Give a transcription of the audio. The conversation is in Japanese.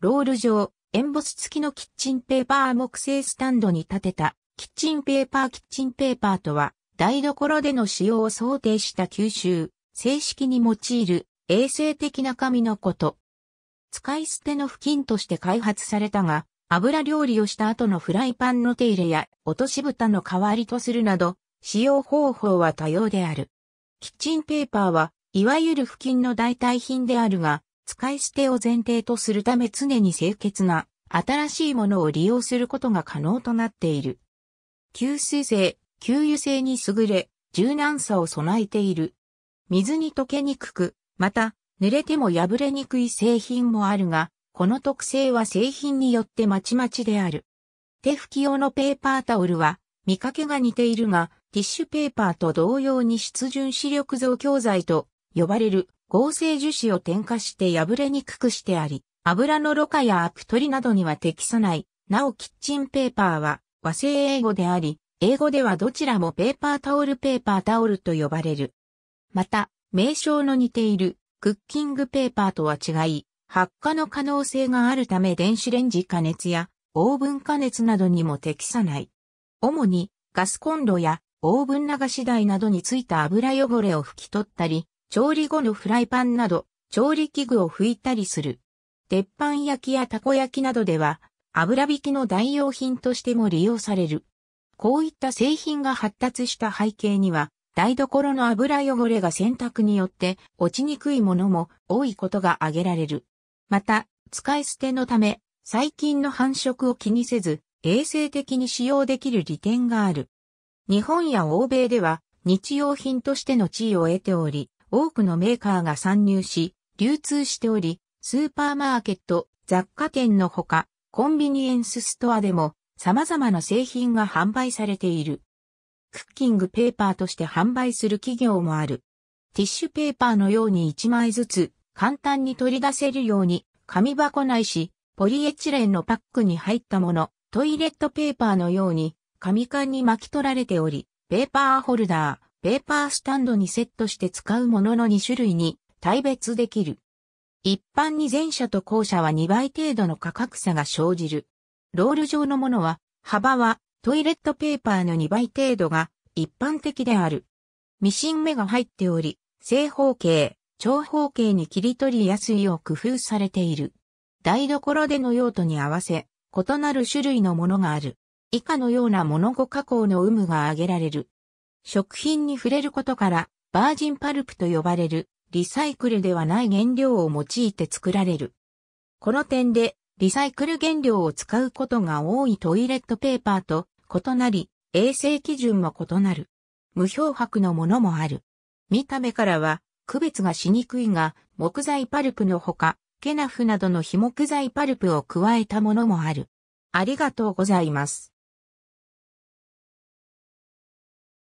ロール状、エンボス付きのキッチンペーパー木製スタンドに立てた、キッチンペーパーキッチンペーパーとは、台所での使用を想定した吸収、正式に用いる衛生的な紙のこと。使い捨ての布巾として開発されたが、油料理をした後のフライパンの手入れや落とし蓋の代わりとするなど、使用方法は多様である。キッチンペーパーは、いわゆる布巾の代替品であるが、使い捨てを前提とするため常に清潔な新しいものを利用することが可能となっている。吸水性、吸油性に優れ、柔軟さを備えている。水に溶けにくく、また、濡れても破れにくい製品もあるが、この特性は製品によってまちまちである。手拭き用のペーパータオルは、見かけが似ているが、ティッシュペーパーと同様に湿潤視力増強剤と呼ばれる合成樹脂を添加して破れにくくしてあり、油のろ過やアク取りなどには適さない。なおキッチンペーパーは和製英語であり、英語ではどちらもペーパータオルペーパータオルと呼ばれる。また、名称の似ているクッキングペーパーとは違い、発火の可能性があるため電子レンジ加熱やオーブン加熱などにも適さない。主にガスコンロやオーブン流し台などについた油汚れを拭き取ったり、調理後のフライパンなど、調理器具を拭いたりする。鉄板焼きやたこ焼きなどでは、油引きの代用品としても利用される。こういった製品が発達した背景には、台所の油汚れが洗濯によって落ちにくいものも多いことが挙げられる。また、使い捨てのため、細菌の繁殖を気にせず、衛生的に使用できる利点がある。日本や欧米では、日用品としての地位を得ており、多くのメーカーが参入し、流通しており、スーパーマーケット、雑貨店のほか、コンビニエンスストアでも様々な製品が販売されている。クッキングペーパーとして販売する企業もある。ティッシュペーパーのように1枚ずつ簡単に取り出せるように紙箱ないし、ポリエチレンのパックに入ったもの、トイレットペーパーのように紙缶に巻き取られており、ペーパーホルダー、ペーパースタンドにセットして使うものの2種類に大別できる。一般に前者と後者は2倍程度の価格差が生じる。ロール状のものは、幅はトイレットペーパーの2倍程度が一般的である。ミシン目が入っており、正方形、長方形に切り取りやすいよう工夫されている。台所での用途に合わせ、異なる種類のものがある。以下のような物語加工の有無が挙げられる。食品に触れることから、バージンパルプと呼ばれる、リサイクルではない原料を用いて作られる。この点で、リサイクル原料を使うことが多いトイレットペーパーと異なり、衛生基準も異なる。無漂白のものもある。見た目からは、区別がしにくいが、木材パルプのほか、ケナフなどの非木材パルプを加えたものもある。ありがとうございます。